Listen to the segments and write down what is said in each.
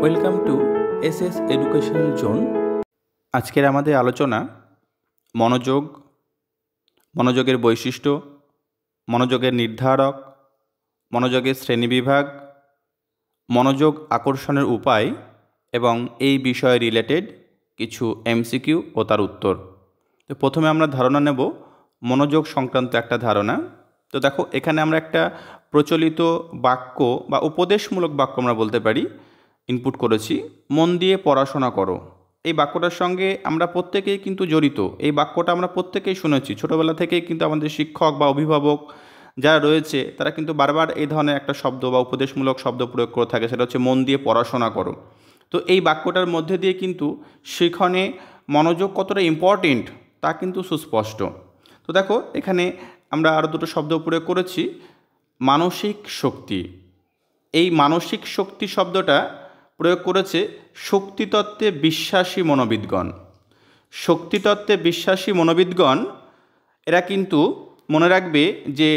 welcome to S S education zone আজকের আমাদের আলোচনা মনোযোগ মনোযোগের বৈশিষ্ট্য মনোযোগের নির্ধারক মনোযোগের শ্রেণীবিভাগ মনোযোগ আকর্ষণের উপায় এবং এই বিষয়ে রিলেটেড কিছু এমসিকিউ ও তার উত্তর তো প্রথমে আমরা ধারণা নেব মনোযোগ সংক্রান্ত একটা ধারণা তো দেখো এখানে আমরা একটা প্রচলিত বাক্য বা উপদেশমূলক বাক্য আমরা বলতে পারি ইনপুট করেছি মন দিয়ে পড়াশোনা করো এই বাক্যটার সঙ্গে আমরা প্রত্যেকেই কিন্তু জড়িত এই বাক্যটা আমরা প্রত্যেকেই শুনেছি ছোটোবেলা থেকেই কিন্তু আমাদের শিক্ষক বা অভিভাবক যারা রয়েছে তারা কিন্তু বারবার এই ধরনের একটা শব্দ বা উপদেশমূলক শব্দ প্রয়োগ করে থাকে সেটা হচ্ছে মন দিয়ে পড়াশোনা করো তো এই বাক্যটার মধ্যে দিয়ে কিন্তু সেখানে মনোযোগ কতটা ইম্পর্টেন্ট তা কিন্তু সুস্পষ্ট তো দেখো এখানে আমরা আরও দুটো শব্দ প্রয়োগ করেছি মানসিক শক্তি এই মানসিক শক্তি শব্দটা প্রয়োগ করেছে শক্তিতত্ত্বে বিশ্বাসী মনোবিদগণ শক্তিতত্ত্বে বিশ্বাসী মনোবিদগণ এরা কিন্তু মনে রাখবে যে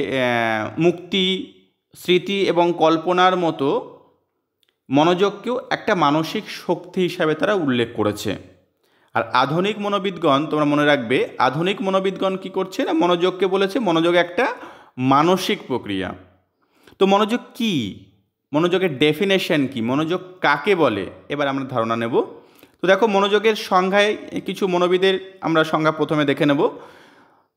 মুক্তি স্মৃতি এবং কল্পনার মতো মনোযোগকেও একটা মানসিক শক্তি হিসাবে তারা উল্লেখ করেছে আর আধুনিক মনোবিদগণ তোমরা মনে রাখবে আধুনিক মনোবিদগণ কি করছে না মনোযোগকে বলেছে মনোযোগ একটা মানসিক প্রক্রিয়া তো মনোযোগ কি মনোযোগের ডেফিনেশন কি মনোযোগ কাকে বলে এবার আমরা ধারণা নেব তো দেখো মনোযোগের সংজ্ঞায় কিছু মনোবিদের আমরা সংজ্ঞা প্রথমে দেখে নেব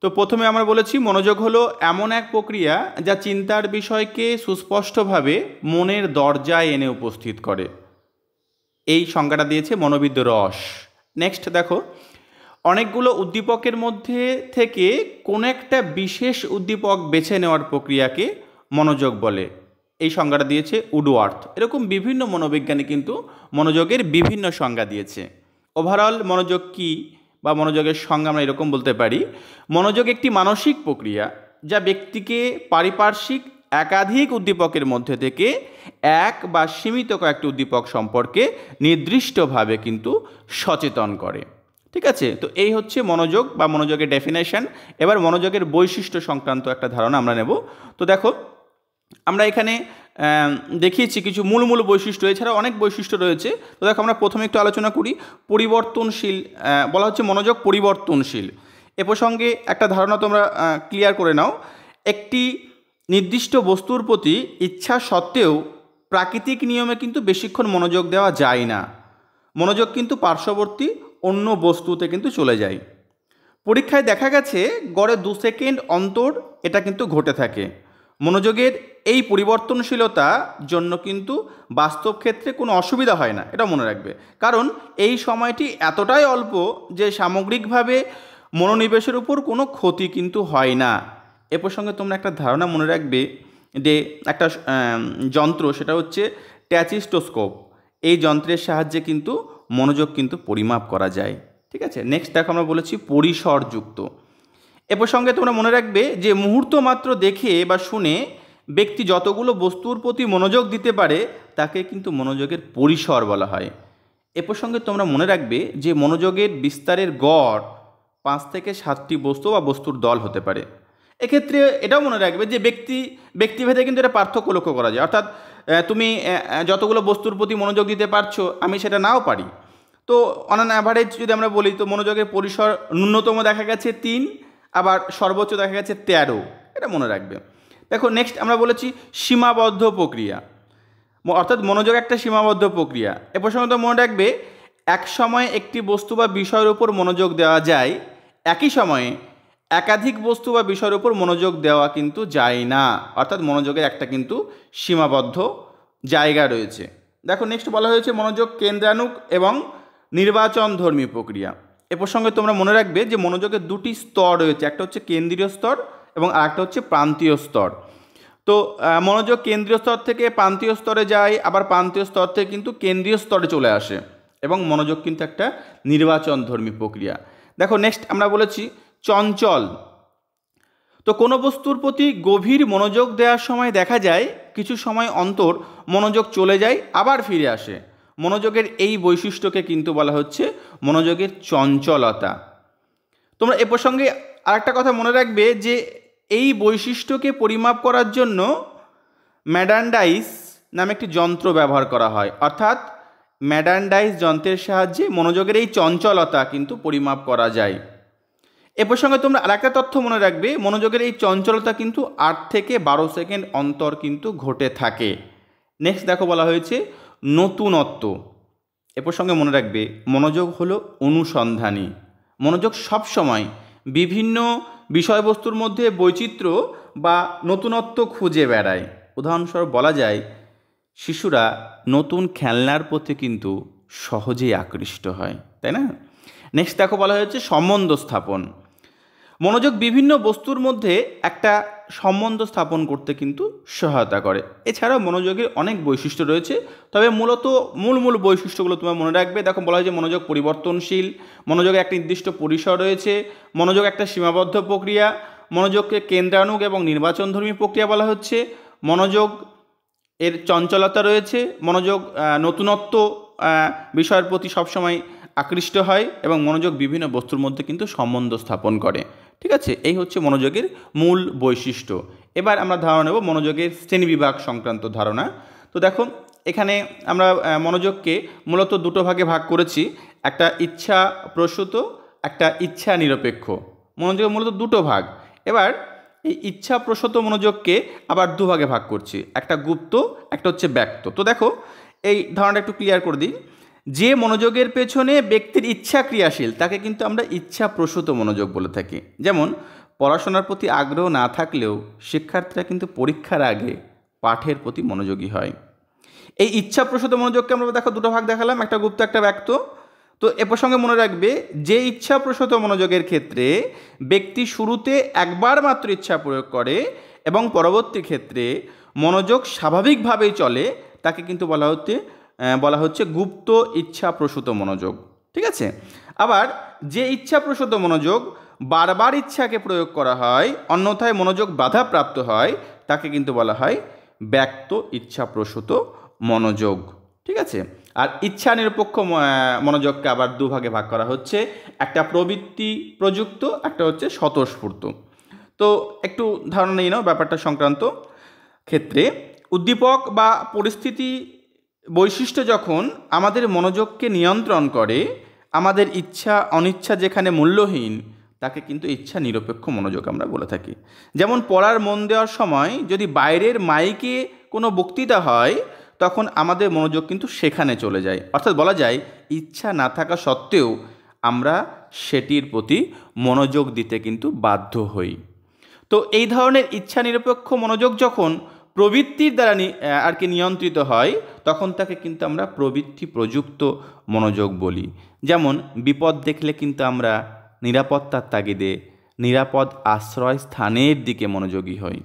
তো প্রথমে আমরা বলেছি মনোযোগ হলো এমন এক প্রক্রিয়া যা চিন্তার বিষয়কে সুস্পষ্টভাবে মনের দরজায় এনে উপস্থিত করে এই সংজ্ঞাটা দিয়েছে মনোবিদ রস নেক্সট দেখো অনেকগুলো উদ্দীপকের মধ্যে থেকে কোনো একটা বিশেষ উদ্দীপক বেছে নেওয়ার প্রক্রিয়াকে মনোযোগ বলে এই সংজ্ঞাটা দিয়েছে উডওয়ার্থ এরকম বিভিন্ন মনোবিজ্ঞানী কিন্তু মনোযোগের বিভিন্ন সংজ্ঞা দিয়েছে ওভারঅল মনোযোগ কি বা মনোযোগের সংজ্ঞা আমরা এরকম বলতে পারি মনোযোগ একটি মানসিক প্রক্রিয়া যা ব্যক্তিকে পারিপার্শ্বিক একাধিক উদ্দীপকের মধ্যে থেকে এক বা সীমিত কয়েকটি উদ্দীপক সম্পর্কে নির্দিষ্টভাবে কিন্তু সচেতন করে ঠিক আছে তো এই হচ্ছে মনোযোগ বা মনোযোগের ডেফিনেশান এবার মনোযোগের বৈশিষ্ট্য সংক্রান্ত একটা ধারণা আমরা নেব তো দেখো আমরা এখানে দেখিয়েছি কিছু মূল মূল বৈশিষ্ট্য এছাড়া অনেক বৈশিষ্ট্য রয়েছে তো দেখো আমরা প্রথমে একটু আলোচনা করি পরিবর্তনশীল বলা হচ্ছে মনোযোগ পরিবর্তনশীল এ প্রসঙ্গে একটা ধারণা তোমরা ক্লিয়ার করে নাও একটি নির্দিষ্ট বস্তুর প্রতি ইচ্ছা সত্ত্বেও প্রাকৃতিক নিয়মে কিন্তু বেশিক্ষণ মনোযোগ দেওয়া যায় না মনোযোগ কিন্তু পার্শ্ববর্তী অন্য বস্তুতে কিন্তু চলে যায় পরীক্ষায় দেখা গেছে গড়ে দু সেকেন্ড অন্তর এটা কিন্তু ঘটে থাকে মনোযোগের এই পরিবর্তনশীলতা জন্য কিন্তু বাস্তব ক্ষেত্রে কোনো অসুবিধা হয় না এটা মনে রাখবে কারণ এই সময়টি এতটাই অল্প যে সামগ্রিকভাবে মনোনিবেশের উপর কোনো ক্ষতি কিন্তু হয় না এ প্রসঙ্গে তোমরা একটা ধারণা মনে রাখবে যে একটা যন্ত্র সেটা হচ্ছে ট্যাচিস্টোস্কোপ এই যন্ত্রের সাহায্যে কিন্তু মনোযোগ কিন্তু পরিমাপ করা যায় ঠিক আছে নেক্সট দেখো আমরা বলেছি পরিসরযুক্ত এ প্রসঙ্গে তোমরা মনে রাখবে যে মুহূর্ত মাত্র দেখে বা শুনে ব্যক্তি যতগুলো বস্তুর প্রতি মনোযোগ দিতে পারে তাকে কিন্তু মনোযোগের পরিসর বলা হয় এ প্রসঙ্গে তোমরা মনে রাখবে যে মনোযোগের বিস্তারের গড় পাঁচ থেকে সাতটি বস্তু বা বস্তুর দল হতে পারে এক্ষেত্রে এটাও মনে রাখবে যে ব্যক্তি ব্যক্তিভেদে কিন্তু এটা পার্থক্য লক্ষ্য করা যায় অর্থাৎ তুমি যতগুলো বস্তুর প্রতি মনোযোগ দিতে পারছো আমি সেটা নাও পারি তো অন অ্যান অ্যাভারেজ যদি আমরা বলি তো মনোযোগের পরিসর ন্যূনতম দেখা গেছে তিন আবার সর্বোচ্চ দেখা গেছে তেরো এটা মনে রাখবে দেখো নেক্সট আমরা বলেছি সীমাবদ্ধ প্রক্রিয়া অর্থাৎ মনোযোগ একটা সীমাবদ্ধ প্রক্রিয়া এ প্রসঙ্গে মনে রাখবে এক সময়ে একটি বস্তু বা বিষয়ের উপর মনোযোগ দেওয়া যায় একই সময়ে একাধিক বস্তু বা বিষয়ের উপর মনোযোগ দেওয়া কিন্তু যায় না অর্থাৎ মনোযোগের একটা কিন্তু সীমাবদ্ধ জায়গা রয়েছে দেখো নেক্সট বলা হয়েছে মনোযোগ কেন্দ্রানুক এবং নির্বাচন ধর্মী প্রক্রিয়া এ প্রসঙ্গে তোমরা মনে রাখবে যে মনোযোগের দুটি স্তর রয়েছে একটা হচ্ছে কেন্দ্রীয় স্তর এবং আরেকটা হচ্ছে প্রান্তীয় স্তর তো মনোযোগ কেন্দ্রীয় স্তর থেকে প্রান্তীয় স্তরে যায় আবার প্রান্তীয় স্তর থেকে কিন্তু কেন্দ্রীয় স্তরে চলে আসে এবং মনোযোগ কিন্তু একটা নির্বাচন ধর্মী প্রক্রিয়া দেখো নেক্সট আমরা বলেছি চঞ্চল তো কোনো বস্তুর প্রতি গভীর মনোযোগ দেওয়ার সময় দেখা যায় কিছু সময় অন্তর মনোযোগ চলে যায় আবার ফিরে আসে মনোযোগের এই বৈশিষ্ট্যকে কিন্তু বলা হচ্ছে মনোযোগের চঞ্চলতা তোমরা এ প্রসঙ্গে আরেকটা কথা মনে রাখবে যে এই বৈশিষ্ট্যকে পরিমাপ করার জন্য ম্যাডান্ডাইস নামে একটি যন্ত্র ব্যবহার করা হয় অর্থাৎ ম্যাডান্ডাইস যন্ত্রের সাহায্যে মনোযোগের এই চঞ্চলতা কিন্তু পরিমাপ করা যায় এ প্রসঙ্গে তোমরা আরেকটা তথ্য মনে রাখবে মনোযোগের এই চঞ্চলতা কিন্তু আট থেকে বারো সেকেন্ড অন্তর কিন্তু ঘটে থাকে নেক্সট দেখো বলা হয়েছে নতুনত্ব এ প্রসঙ্গে মনে রাখবে মনোযোগ হলো অনুসন্ধানী মনোযোগ সবসময় বিভিন্ন বিষয়বস্তুর মধ্যে বৈচিত্র্য বা নতুনত্ব খুঁজে বেড়ায় উদাহরণস্বরূপ বলা যায় শিশুরা নতুন খেলনার প্রতি কিন্তু সহজেই আকৃষ্ট হয় তাই না নেক্সট দেখো বলা হয়েছে সম্বন্ধ স্থাপন মনোযোগ বিভিন্ন বস্তুর মধ্যে একটা সম্বন্ধ স্থাপন করতে কিন্তু সহায়তা করে এছাড়াও মনোযোগের অনেক বৈশিষ্ট্য রয়েছে তবে মূলত মূল মূল বৈশিষ্ট্যগুলো তোমার মনে রাখবে দেখো বলা হয় যে মনোযোগ পরিবর্তনশীল মনোযোগে একটা নির্দিষ্ট পরিসর রয়েছে মনোযোগ একটা সীমাবদ্ধ প্রক্রিয়া মনোযোগকে কেন্দ্রানুগ এবং নির্বাচনধর্মী প্রক্রিয়া বলা হচ্ছে মনোযোগ এর চঞ্চলতা রয়েছে মনোযোগ নতুনত্ব বিষয়ের প্রতি সবসময় আকৃষ্ট হয় এবং মনোযোগ বিভিন্ন বস্তুর মধ্যে কিন্তু সম্বন্ধ স্থাপন করে ঠিক আছে এই হচ্ছে মনোযোগের মূল বৈশিষ্ট্য এবার আমরা ধারণা নেব মনোযোগের শ্রেণীবিভাগ সংক্রান্ত ধারণা তো দেখো এখানে আমরা মনোযোগকে মূলত দুটো ভাগে ভাগ করেছি একটা ইচ্ছা প্রসূত একটা ইচ্ছা নিরপেক্ষ মনোযোগের মূলত দুটো ভাগ এবার এই ইচ্ছা প্রসূত মনোযোগকে আবার দুভাগে ভাগ করছি একটা গুপ্ত একটা হচ্ছে ব্যক্ত তো দেখো এই ধারণাটা একটু ক্লিয়ার করে দিই যে মনোযোগের পেছনে ব্যক্তির ইচ্ছা ক্রিয়াশীল তাকে কিন্তু আমরা ইচ্ছাপ্রসূত মনোযোগ বলে থাকি যেমন পড়াশোনার প্রতি আগ্রহ না থাকলেও শিক্ষার্থীরা কিন্তু পরীক্ষার আগে পাঠের প্রতি মনোযোগী হয় এই ইচ্ছাপ্রসূত মনোযোগকে আমরা দেখো দুটো ভাগ দেখালাম একটা গুপ্ত একটা ব্যক্ত তো এ প্রসঙ্গে মনে রাখবে যে ইচ্ছাপ্রসূত মনোযোগের ক্ষেত্রে ব্যক্তি শুরুতে একবার মাত্র ইচ্ছা প্রয়োগ করে এবং পরবর্তী ক্ষেত্রে মনোযোগ স্বাভাবিকভাবেই চলে তাকে কিন্তু বলা হচ্ছে বলা হচ্ছে গুপ্ত ইচ্ছাপ্রসূত মনোযোগ ঠিক আছে আবার যে ইচ্ছাপ্রসূত মনোযোগ বারবার ইচ্ছাকে প্রয়োগ করা হয় অন্যথায় মনোযোগ বাধাপ্রাপ্ত হয় তাকে কিন্তু বলা হয় ব্যক্ত ইচ্ছাপ্রসূত মনোযোগ ঠিক আছে আর ইচ্ছা নিরপেক্ষ মনোযোগকে আবার দুভাগে ভাগ করা হচ্ছে একটা প্রবৃত্তি প্রযুক্ত একটা হচ্ছে স্বতঃস্ফূর্ত তো একটু ধারণা নিয়ে নাও ব্যাপারটা সংক্রান্ত ক্ষেত্রে উদ্দীপক বা পরিস্থিতি বৈশিষ্ট্য যখন আমাদের মনোযোগকে নিয়ন্ত্রণ করে আমাদের ইচ্ছা অনিচ্ছা যেখানে মূল্যহীন তাকে কিন্তু ইচ্ছা নিরপেক্ষ মনোযোগ আমরা বলে থাকি যেমন পড়ার মন দেওয়ার সময় যদি বাইরের মাইকে কোনো বক্তৃতা হয় তখন আমাদের মনোযোগ কিন্তু সেখানে চলে যায় অর্থাৎ বলা যায় ইচ্ছা না থাকা সত্ত্বেও আমরা সেটির প্রতি মনোযোগ দিতে কিন্তু বাধ্য হই তো এই ধরনের ইচ্ছা নিরপেক্ষ মনোযোগ যখন প্রবৃত্তির দ্বারা আর কি নিয়ন্ত্রিত হয় তখন তাকে কিন্তু আমরা প্রবৃত্তি প্রযুক্ত মনোযোগ বলি যেমন বিপদ দেখলে কিন্তু আমরা নিরাপত্তার তাগিদে নিরাপদ আশ্রয় স্থানের দিকে মনোযোগী হই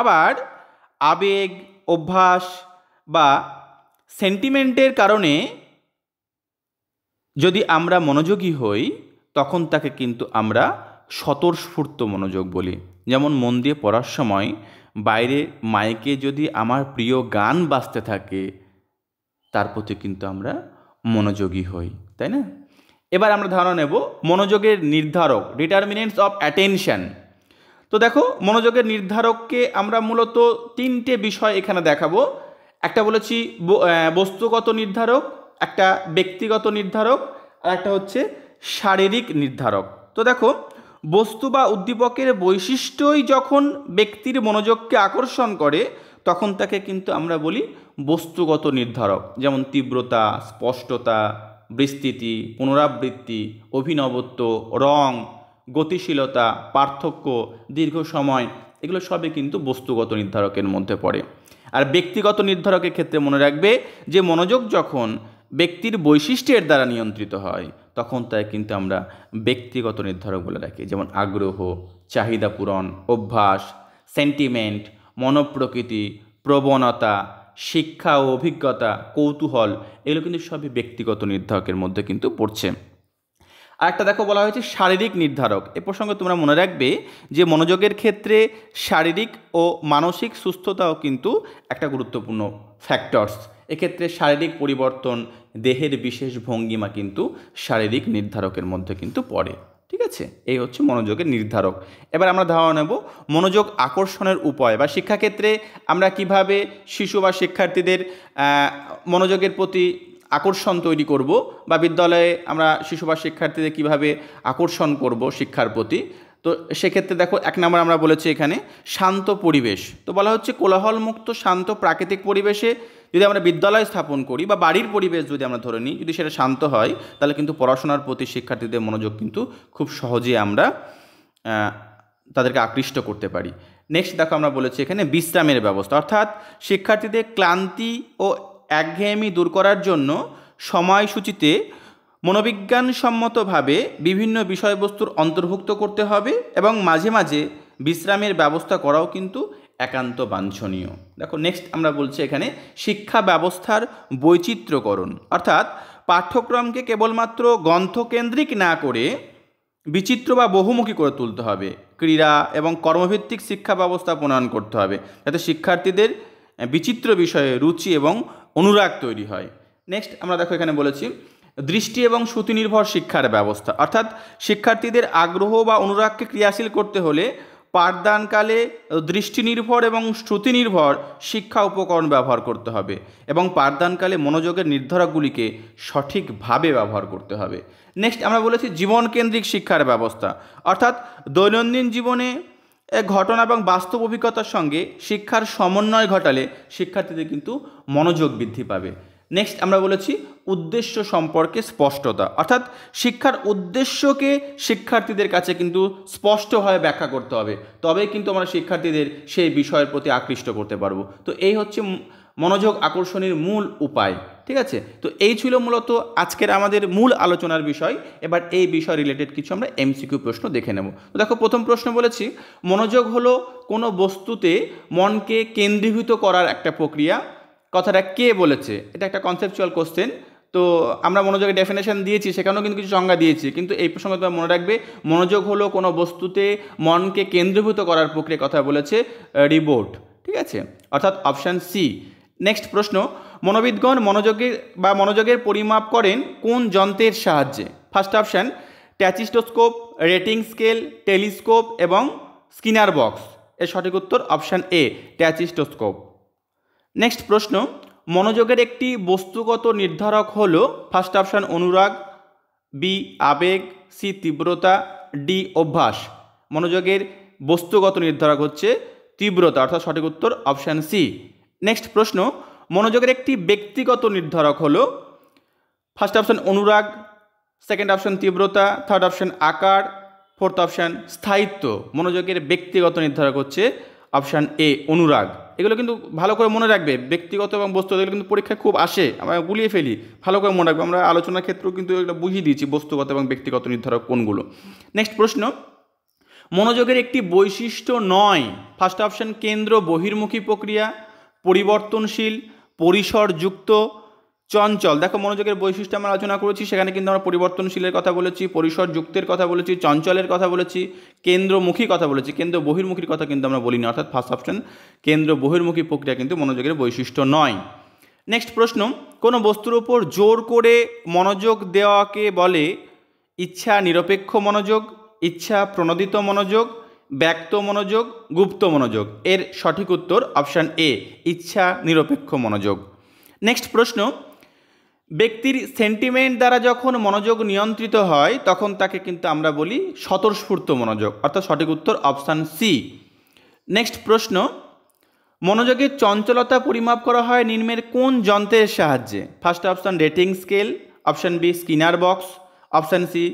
আবার আবেগ অভ্যাস বা সেন্টিমেন্টের কারণে যদি আমরা মনোযোগী হই তখন তাকে কিন্তু আমরা স্বতঃস্ফূর্ত মনোযোগ বলি যেমন মন দিয়ে পড়ার সময় বাইরে মাইকে যদি আমার প্রিয় গান বাজতে থাকে তার প্রতি কিন্তু আমরা মনোযোগী হই তাই না এবার আমরা ধারণা নেব মনোযোগের নির্ধারক ডিটারমিনেন্টস অফ অ্যাটেনশান তো দেখো মনোযোগের নির্ধারককে আমরা মূলত তিনটে বিষয় এখানে দেখাবো একটা বলেছি বস্তুগত নির্ধারক একটা ব্যক্তিগত নির্ধারক আর একটা হচ্ছে শারীরিক নির্ধারক তো দেখো বস্তু বা উদ্দীপকের বৈশিষ্ট্যই যখন ব্যক্তির মনোযোগকে আকর্ষণ করে তখন তাকে কিন্তু আমরা বলি বস্তুগত নির্ধারক যেমন তীব্রতা স্পষ্টতা বিস্তৃতি পুনরাবৃত্তি অভিনবত্ব রং গতিশীলতা পার্থক্য দীর্ঘ সময় এগুলো সবই কিন্তু বস্তুগত নির্ধারকের মধ্যে পড়ে আর ব্যক্তিগত নির্ধারকের ক্ষেত্রে মনে রাখবে যে মনোযোগ যখন ব্যক্তির বৈশিষ্ট্যের দ্বারা নিয়ন্ত্রিত হয় তখন তাই কিন্তু আমরা ব্যক্তিগত নির্ধারক বলে রাখি যেমন আগ্রহ চাহিদা পূরণ অভ্যাস সেন্টিমেন্ট মনোপ্রকৃতি প্রবণতা শিক্ষা ও অভিজ্ঞতা কৌতূহল এগুলো কিন্তু সবই ব্যক্তিগত নির্ধারকের মধ্যে কিন্তু পড়ছে আরেকটা দেখো বলা হয়েছে শারীরিক নির্ধারক এ প্রসঙ্গে তোমরা মনে রাখবে যে মনোযোগের ক্ষেত্রে শারীরিক ও মানসিক সুস্থতাও কিন্তু একটা গুরুত্বপূর্ণ ফ্যাক্টরস এক্ষেত্রে শারীরিক পরিবর্তন দেহের বিশেষ ভঙ্গিমা কিন্তু শারীরিক নির্ধারকের মধ্যে কিন্তু পড়ে ঠিক আছে এই হচ্ছে মনোযোগের নির্ধারক এবার আমরা ধারণা নেব মনোযোগ আকর্ষণের উপায় বা শিক্ষাক্ষেত্রে আমরা কিভাবে শিশু বা শিক্ষার্থীদের মনোযোগের প্রতি আকর্ষণ তৈরি করব বা বিদ্যালয়ে আমরা শিশু বা শিক্ষার্থীদের কিভাবে আকর্ষণ করব শিক্ষার প্রতি তো সেক্ষেত্রে দেখো এক নম্বর আমরা বলেছি এখানে শান্ত পরিবেশ তো বলা হচ্ছে কোলাহলমুক্ত শান্ত প্রাকৃতিক পরিবেশে যদি আমরা বিদ্যালয় স্থাপন করি বা বাড়ির পরিবেশ যদি আমরা ধরে নিই যদি সেটা শান্ত হয় তাহলে কিন্তু পড়াশোনার প্রতি শিক্ষার্থীদের মনোযোগ কিন্তু খুব সহজে আমরা তাদেরকে আকৃষ্ট করতে পারি নেক্সট দেখো আমরা বলেছি এখানে বিশ্রামের ব্যবস্থা অর্থাৎ শিক্ষার্থীদের ক্লান্তি ও একঘেয়েমি দূর করার জন্য সময়সূচিতে মনোবিজ্ঞানসম্মতভাবে বিভিন্ন বিষয়বস্তুর অন্তর্ভুক্ত করতে হবে এবং মাঝে মাঝে বিশ্রামের ব্যবস্থা করাও কিন্তু একান্ত বাঞ্ছনীয় দেখো নেক্সট আমরা বলছি এখানে শিক্ষা ব্যবস্থার বৈচিত্র্যকরণ অর্থাৎ পাঠ্যক্রমকে কেবলমাত্র গ্রন্থকেন্দ্রিক না করে বিচিত্র বা বহুমুখী করে তুলতে হবে ক্রীড়া এবং কর্মভিত্তিক শিক্ষা ব্যবস্থা প্রণয়ন করতে হবে যাতে শিক্ষার্থীদের বিচিত্র বিষয়ে রুচি এবং অনুরাগ তৈরি হয় নেক্সট আমরা দেখো এখানে বলেছি দৃষ্টি এবং শ্রুতিনির্ভর শিক্ষার ব্যবস্থা অর্থাৎ শিক্ষার্থীদের আগ্রহ বা অনুরাগকে ক্রিয়াশীল করতে হলে পাঠদানকালে দৃষ্টিনির্ভর এবং শ্রুতিনির্ভর শিক্ষা উপকরণ ব্যবহার করতে হবে এবং পাঠদানকালে মনোযোগের নির্ধারকগুলিকে সঠিকভাবে ব্যবহার করতে হবে নেক্সট আমরা বলেছি জীবনকেন্দ্রিক শিক্ষার ব্যবস্থা অর্থাৎ দৈনন্দিন জীবনে ঘটনা এবং বাস্তব অভিজ্ঞতার সঙ্গে শিক্ষার সমন্বয় ঘটালে শিক্ষার্থীদের কিন্তু মনোযোগ বৃদ্ধি পাবে নেক্সট আমরা বলেছি উদ্দেশ্য সম্পর্কে স্পষ্টতা অর্থাৎ শিক্ষার উদ্দেশ্যকে শিক্ষার্থীদের কাছে কিন্তু স্পষ্টভাবে ব্যাখ্যা করতে হবে তবেই কিন্তু আমরা শিক্ষার্থীদের সেই বিষয়ের প্রতি আকৃষ্ট করতে পারবো তো এই হচ্ছে মনোযোগ আকর্ষণের মূল উপায় ঠিক আছে তো এই ছিল মূলত আজকের আমাদের মূল আলোচনার বিষয় এবার এই বিষয় রিলেটেড কিছু আমরা এমসিকিউ প্রশ্ন দেখে নেব তো দেখো প্রথম প্রশ্ন বলেছি মনোযোগ হলো কোনো বস্তুতে মনকে কেন্দ্রীভূত করার একটা প্রক্রিয়া কথাটা কে বলেছে এটা একটা কনসেপচুয়াল কোশ্চেন তো আমরা মনোযোগের ডেফিনেশন দিয়েছি সেখানেও কিন্তু কিছু সংজ্ঞা দিয়েছি কিন্তু এই প্রসঙ্গে তোমার মনে রাখবে মনোযোগ হলো কোনো বস্তুতে মনকে কেন্দ্রীভূত করার প্রক্রিয়া কথা বলেছে রিবোর্ট ঠিক আছে অর্থাৎ অপশান সি নেক্সট প্রশ্ন মনোবিদগণ মনোযোগের বা মনোযোগের পরিমাপ করেন কোন যন্ত্রের সাহায্যে first option tachistoscope rating scale telescope এবং স্কিনার বক্স এর সঠিক উত্তর অপশান এ ট্যাচিস্টোস্কোপ নেক্সট প্রশ্ন মনোযোগের একটি বস্তুগত নির্ধারক হল ফার্স্ট অপশান অনুরাগ বি আবেগ সি তীব্রতা ডি অভ্যাস মনোযোগের বস্তুগত নির্ধারক হচ্ছে তীব্রতা অর্থাৎ সঠিক উত্তর অপশান সি নেক্সট প্রশ্ন মনোযোগের একটি ব্যক্তিগত নির্ধারক হল ফার্স্ট অপশান অনুরাগ সেকেন্ড অপশান তীব্রতা থার্ড অপশান আকার ফোর্থ অপশান স্থায়িত্ব মনোযোগের ব্যক্তিগত নির্ধারক হচ্ছে অপশান এ অনুরাগ এগুলো কিন্তু ভালো করে মনে রাখবে ব্যক্তিগত এবং বস্তুগত এগুলো কিন্তু পরীক্ষায় খুব আসে আমরা গুলিয়ে ফেলি ভালো করে মনে রাখবে আমরা আলোচনার ক্ষেত্রেও কিন্তু এগুলো বুঝিয়ে দিয়েছি বস্তুগত এবং ব্যক্তিগত নির্ধারক কোনগুলো নেক্সট প্রশ্ন মনোযোগের একটি বৈশিষ্ট্য নয় ফার্স্ট অপশান কেন্দ্র বহির্মুখী প্রক্রিয়া পরিবর্তনশীল পরিসরযুক্ত চঞ্চল দেখো মনোযোগের বৈশিষ্ট্য আমরা আলোচনা করেছি সেখানে কিন্তু আমরা পরিবর্তনশীলের কথা বলেছি পরিসর যুক্তের কথা বলেছি চঞ্চলের কথা বলেছি কেন্দ্রমুখী কথা বলেছি কেন্দ্র বহির্মুখীর কথা কিন্তু আমরা বলিনি অর্থাৎ ফার্স্ট অপশন কেন্দ্র বহির্মুখী প্রক্রিয়া কিন্তু মনোযোগের বৈশিষ্ট্য নয় নেক্সট প্রশ্ন কোনো বস্তুর ওপর জোর করে মনোযোগ দেওয়াকে বলে ইচ্ছা নিরপেক্ষ মনোযোগ ইচ্ছা প্রণোদিত মনোযোগ ব্যক্ত মনোযোগ গুপ্ত মনোযোগ এর সঠিক উত্তর অপশান এ ইচ্ছা নিরপেক্ষ মনোযোগ নেক্সট প্রশ্ন ব্যক্তির সেন্টিমেন্ট দ্বারা যখন মনোযোগ নিয়ন্ত্রিত হয় তখন তাকে কিন্তু আমরা বলি স্বতঃস্ফূর্ত মনোযোগ অর্থাৎ সঠিক উত্তর অপশান সি নেক্সট প্রশ্ন মনোযোগের চঞ্চলতা পরিমাপ করা হয় নিম্নের কোন যন্ত্রের সাহায্যে first option rating scale option B Skinner box option C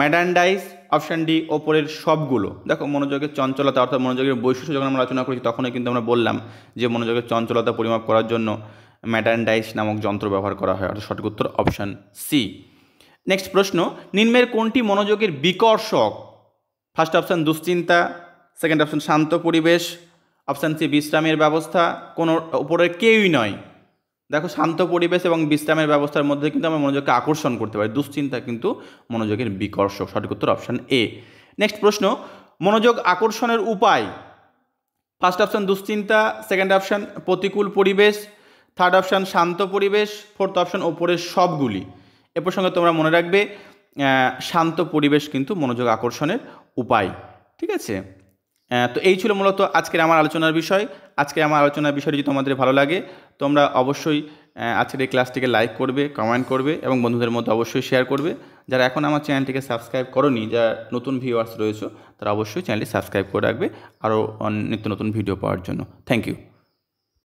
ম্যাডান্ডাইস অপশান ডি ওপরের সবগুলো দেখো মনোযোগের চঞ্চলতা অর্থাৎ মনোযোগের বৈশিষ্ট্য যখন আমরা আলোচনা করেছি তখনই কিন্তু আমরা বললাম যে মনোযোগের চঞ্চলতা পরিমাপ করার জন্য ম্যাটান্ডাইস নামক যন্ত্র ব্যবহার করা হয় অর্থাৎ সঠিক উত্তর অপশান সি নেক্সট প্রশ্ন নিম্নের কোনটি মনোযোগের বিকর্ষক ফার্স্ট অপশান দুশ্চিন্তা সেকেন্ড অপশান শান্ত পরিবেশ অপশান সি বিশ্রামের ব্যবস্থা কোনো উপরের কেউই নয় দেখো শান্ত পরিবেশ এবং বিশ্রামের ব্যবস্থার মধ্যে কিন্তু আমরা মনোযোগকে আকর্ষণ করতে পারি দুশ্চিন্তা কিন্তু মনোযোগের বিকর্ষক সঠিক উত্তর অপশান এ নেক্সট প্রশ্ন মনোযোগ আকর্ষণের উপায় ফার্স্ট অপশান দুশ্চিন্তা সেকেন্ড অপশান প্রতিকূল পরিবেশ থার্ড অপশান শান্ত পরিবেশ ফোর্থ অপশান ওপরের সবগুলি এ প্রসঙ্গে তোমরা মনে রাখবে শান্ত পরিবেশ কিন্তু মনোযোগ আকর্ষণের উপায় ঠিক আছে তো এই ছিল মূলত আজকের আমার আলোচনার বিষয় আজকের আমার আলোচনার বিষয়টি যদি তোমাদের ভালো লাগে তোমরা অবশ্যই আজকের এই ক্লাসটিকে লাইক করবে কমেন্ট করবে এবং বন্ধুদের মধ্যে অবশ্যই শেয়ার করবে যারা এখন আমার চ্যানেলটিকে সাবস্ক্রাইব করনি যারা নতুন ভিউয়ার্স রয়েছে তারা অবশ্যই চ্যানেলটি সাবস্ক্রাইব করে রাখবে আরও নিত্য নতুন ভিডিও পাওয়ার জন্য থ্যাংক ইউ